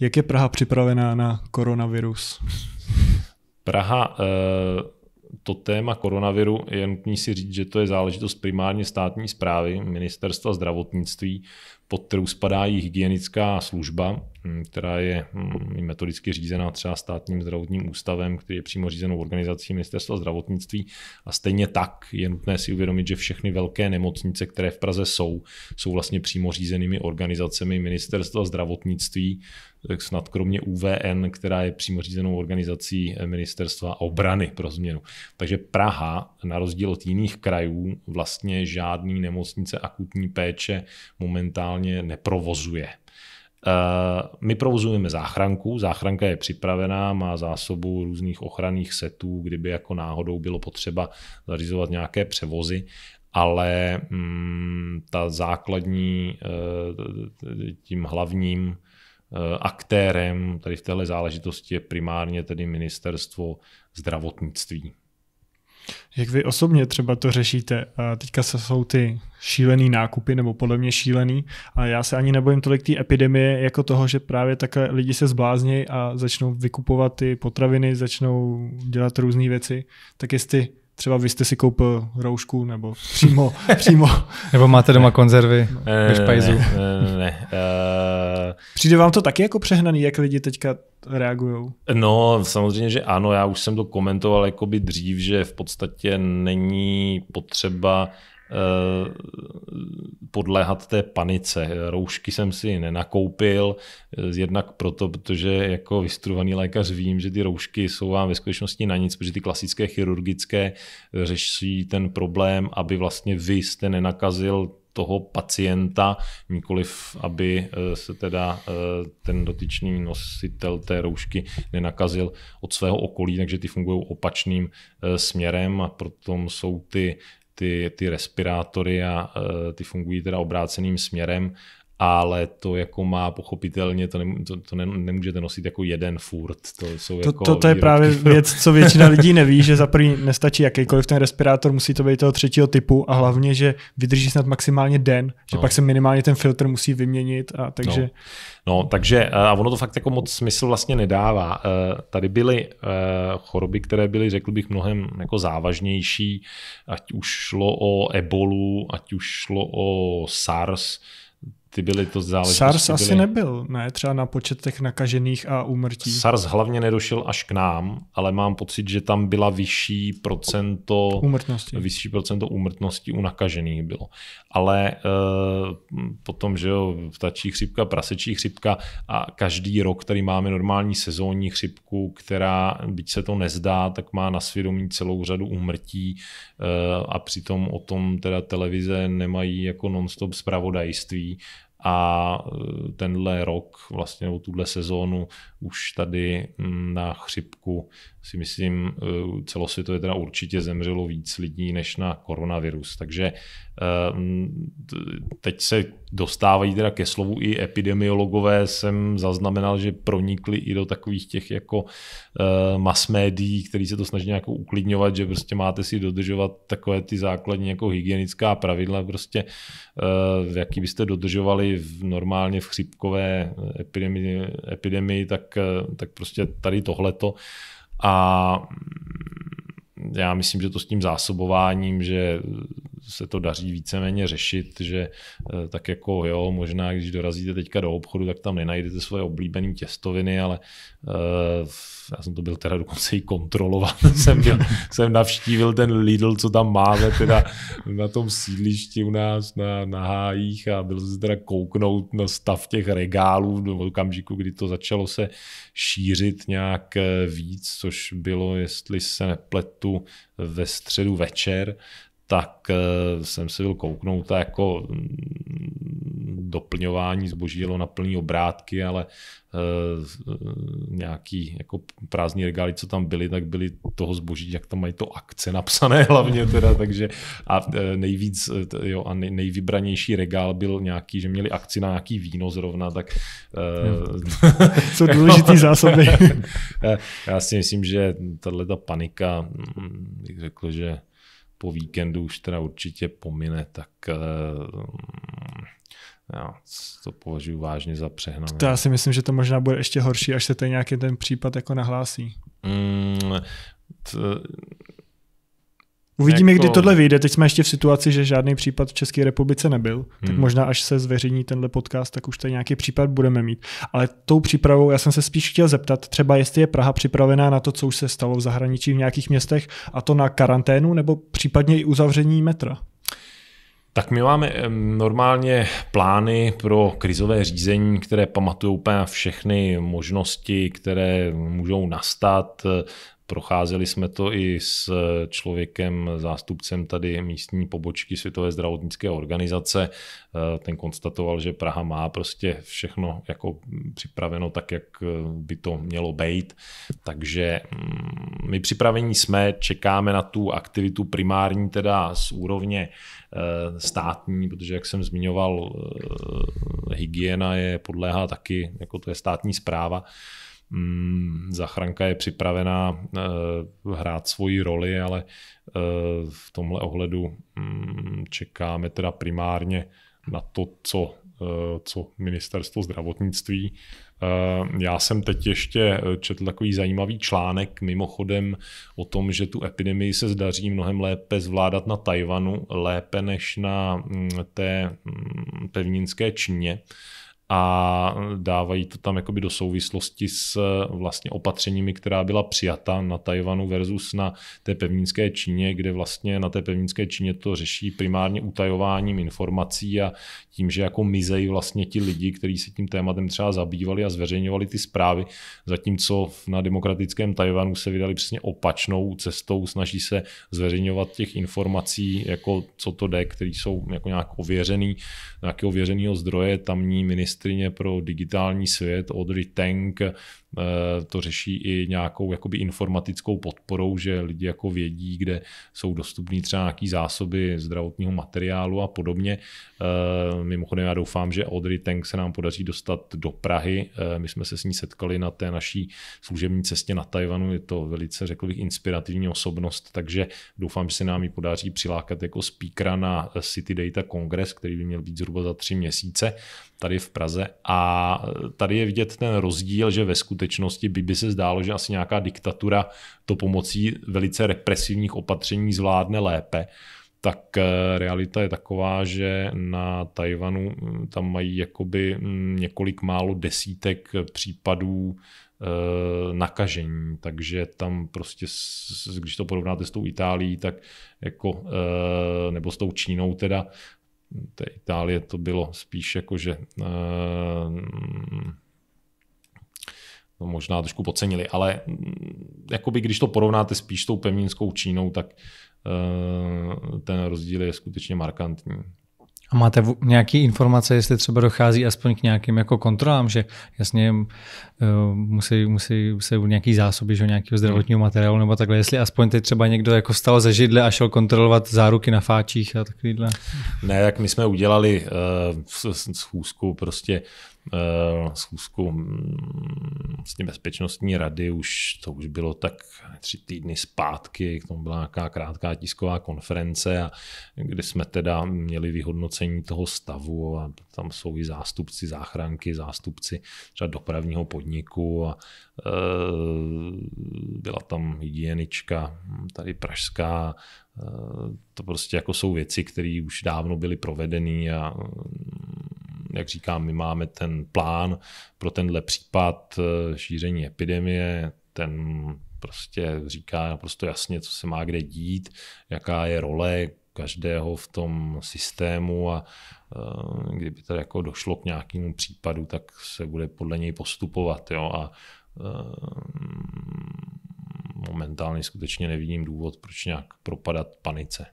Jak je Praha připravená na koronavirus? Praha, eh, to téma koronaviru je nutný si říct, že to je záležitost primárně státní zprávy, ministerstva zdravotnictví, pod kterou spadá i hygienická služba Mm, která je mm, metodicky řízená třeba státním zdravotním ústavem, který je přímo řízenou organizací ministerstva zdravotnictví. A stejně tak je nutné si uvědomit, že všechny velké nemocnice, které v Praze jsou, jsou vlastně přímo řízenými organizacemi ministerstva zdravotnictví, tak snad kromě UVN, která je přímo řízenou organizací ministerstva obrany pro změnu. Takže Praha, na rozdíl od jiných krajů, vlastně žádný nemocnice akutní péče momentálně neprovozuje. Eh, my provozujeme záchranku, záchranka je připravená, má zásobu různých ochranných setů, kdyby jako náhodou bylo potřeba zařizovat nějaké převozy, ale mm, ta základní, eh, tím hlavním eh, aktérem tady v téhle záležitosti je primárně tedy ministerstvo zdravotnictví. Jak vy osobně třeba to řešíte? Teďka jsou ty šílený nákupy, nebo podle mě šílený, a já se ani nebojím tolik té epidemie, jako toho, že právě takhle lidi se zbláznějí a začnou vykupovat ty potraviny, začnou dělat různé věci. Tak jestli třeba vy jste si koupil roušku nebo přímo, přímo. nebo máte doma eh, ne. konzervy eh, ne, ve špajzu. Ne, ne, ne. Uh... Přijde vám to taky jako přehnaný, jak lidi teďka reagují? No, samozřejmě, že ano, já už jsem to komentoval jakoby dřív, že v podstatě není potřeba Eh, podléhat té panice. Roušky jsem si nenakoupil, eh, jednak proto, protože jako vystruvaný lékař vím, že ty roušky jsou vám ve skutečnosti na nic, protože ty klasické chirurgické eh, řeší ten problém, aby vlastně vy jste nenakazil toho pacienta, nikoliv aby se teda ten dotyčný nositel té roušky nenakazil od svého okolí, takže ty fungují opačným směrem a proto jsou ty ty, ty respirátory a e, ty fungují teda obráceným směrem ale to jako má pochopitelně, to, ne, to, to ne, nemůžete nosit jako jeden furt. To, jsou to, jako to, to je právě věc, co většina lidí neví, že za první nestačí jakýkoliv ten respirátor, musí to být toho třetího typu a hlavně, že vydrží snad maximálně den, že no. pak se minimálně ten filtr musí vyměnit a takže... No. No, takže eh, a ono to fakt jako moc smysl vlastně nedává. Eh, tady byly eh, choroby, které byly, řekl bych, mnohem jako závažnější, ať už šlo o ebolu, ať už šlo o SARS, ty byly to záležitosti. SARS byly... asi nebyl, ne? Třeba na počet těch nakažených a úmrtí. SARS hlavně nedošel až k nám, ale mám pocit, že tam byla vyšší procento úmrtnosti, vyšší procento úmrtnosti u nakažených bylo. Ale e, potom, že jo, ptačí chřipka, prasečí chřipka a každý rok který máme normální sezónní chřipku, která, byť se to nezdá, tak má na svědomí celou řadu úmrtí e, a přitom o tom teda televize nemají jako non-stop zpravodajství a eh, tenhle rok, vlastně o tuhle sezónu už tady mm, na chřipku si myslím eh, celosvětově teda určitě zemřelo víc lidí než na koronavirus. Takže eh, mm, teď se dostávají teda ke slovu i epidemiologové, jsem zaznamenal, že pronikli i do takových těch jako mass médií, který se to snaží nějak uklidňovat, že prostě máte si dodržovat takové ty základní jako hygienická pravidla, prostě jaký byste dodržovali v, normálně v chřipkové eh, epidemii, epidemii tak, eh, tak prostě tady tohleto. A mm, já myslím, že to s tím zásobováním, že se to daří víceméně řešit, že eh, tak jako jo, možná když dorazíte teďka do obchodu, tak tam nenajdete svoje oblíbené těstoviny, ale eh, já jsem to byl teda dokonce i kontrolovat. jsem, byl, jsem navštívil ten Lidl, co tam máme teda na tom sídlišti u nás na, na Hájích a byl se teda kouknout na stav těch regálů v okamžiku, kdy to začalo se šířit nějak eh, víc, což bylo, jestli se nepletu, ve středu večer, tak eh, jsem si byl kouknout a jako mm, doplňování zboží jelo na plný obrátky, ale eh, nějaký jako prázdní regály, co tam byly, tak byly toho zboží, jak tam mají to akce napsané hlavně teda, takže a eh, nejvíc, jo, a nejvybranější regál byl nějaký, že měli akci na nějaký víno zrovna, tak co důležitý zásoby. Já si myslím, že tahle ta panika, mm, bych řekl, že po víkendu už teda určitě pomine, tak eh, mm, já to považuji vážně za přehnané. To já si myslím, že to možná bude ještě horší, až se ten nějaký ten případ jako nahlásí. Mm, t, Uvidíme, jako... kdy tohle vyjde. Teď jsme ještě v situaci, že žádný případ v České republice nebyl. Hmm. Tak možná, až se zveřejní tenhle podcast, tak už tady nějaký případ budeme mít. Ale tou přípravou, já jsem se spíš chtěl zeptat, třeba jestli je Praha připravená na to, co už se stalo v zahraničí v nějakých městech, a to na karanténu nebo případně i uzavření metra. Tak my máme normálně plány pro krizové řízení, které pamatují úplně všechny možnosti, které můžou nastat. Procházeli jsme to i s člověkem, zástupcem tady místní pobočky Světové zdravotnické organizace. Eh, ten konstatoval, že Praha má prostě všechno jako připraveno tak, jak eh, by to mělo být. Takže mm, my připravení jsme, čekáme na tu aktivitu primární teda z úrovně eh, státní, protože jak jsem zmiňoval, hygiena je podléhá taky, jako to je státní zpráva mm, zachranka je připravená e, hrát svoji roli, ale e, v tomhle ohledu mm, čekáme teda primárně na to, co, e, co ministerstvo zdravotnictví. Já jsem teď ještě četl takový zajímavý článek mimochodem o tom, že tu epidemii se zdaří mnohem lépe zvládat na Tajvanu, lépe než na mm, té mm, pevninské Číně a dávají to tam jakoby do souvislosti s eh, vlastně opatřeními, která byla přijata na Tajvanu versus na té pevnické Číně, kde vlastně na té pevnické Číně to řeší primárně utajováním informací a tím, že jako mizejí vlastně ti lidi, kteří se tím tématem třeba zabývali a zveřejňovali ty zprávy, zatímco na demokratickém Tajvanu se vydali přesně opačnou cestou, snaží se zveřejňovat těch informací, jako co to jde, které jsou jako nějak ověřený, nějakého ověřeného zdroje, tamní ministr ministrině pro digitální svět Audrey Tank Eh, to řeší i nějakou jakoby informatickou podporou, že lidi jako vědí, kde jsou dostupné třeba nějaké zásoby zdravotního materiálu a podobně. Eh, mimochodem já doufám, že Audrey Tank se nám podaří dostat do Prahy. Eh, my jsme se s ní setkali na té naší služební cestě na Tajvanu. Je to velice, řekl bych, inspirativní osobnost, takže doufám, že se nám ji podaří přilákat jako speakera na City Data Kongres, který by měl být zhruba za tři měsíce tady v Praze. A tady je vidět ten rozdíl, že ve skutečnosti bezpečnosti, by, by se zdálo, že asi nějaká diktatura to pomocí velice represivních opatření zvládne lépe tak eh, realita je taková, že na Tajvanu hm, tam mají jakoby hm, několik málo desítek případů eh, nakažení, takže tam prostě, když to porovnáte s tou Itálií, tak jako, eh, nebo s tou Čínou teda, té Itálie to bylo spíš jako, že no možná trošku podcenili, ale mm, jakoby když to porovnáte spíš s tou pevninskou Čínou, tak eh, ten rozdíl je skutečně markantní. A máte nějaké informace, jestli třeba dochází aspoň k nějakým jako kontrolám, že jasně eh, musí, musí se u nějaký zásoby, že nějakého zdravotního materiálu nebo takhle, jestli aspoň teď třeba někdo jako stal ze židle a šel kontrolovat záruky na fáčích a takovýhle. Ne, jak my jsme udělali uh, schůzku prostě Eh, schůzku mm, vlastně bezpečnostní rady, už to už bylo tak tři týdny zpátky, k tomu byla nějaká krátká tisková konference, a kde jsme teda měli vyhodnocení toho stavu a tam jsou i zástupci záchranky, zástupci třeba dopravního podniku a eh, byla tam hygienička hm, tady pražská, eh, to prostě jako jsou věci, které už dávno byly provedeny a hm, jak říkám, my máme ten plán pro tenhle případ eh, šíření epidemie, ten prostě říká naprosto jasně, co se má kde dít, jaká je role každého v tom systému a eh, kdyby tady jako došlo k nějakému případu, tak se bude podle něj postupovat. Jo? A eh, momentálně skutečně nevidím důvod, proč nějak propadat panice.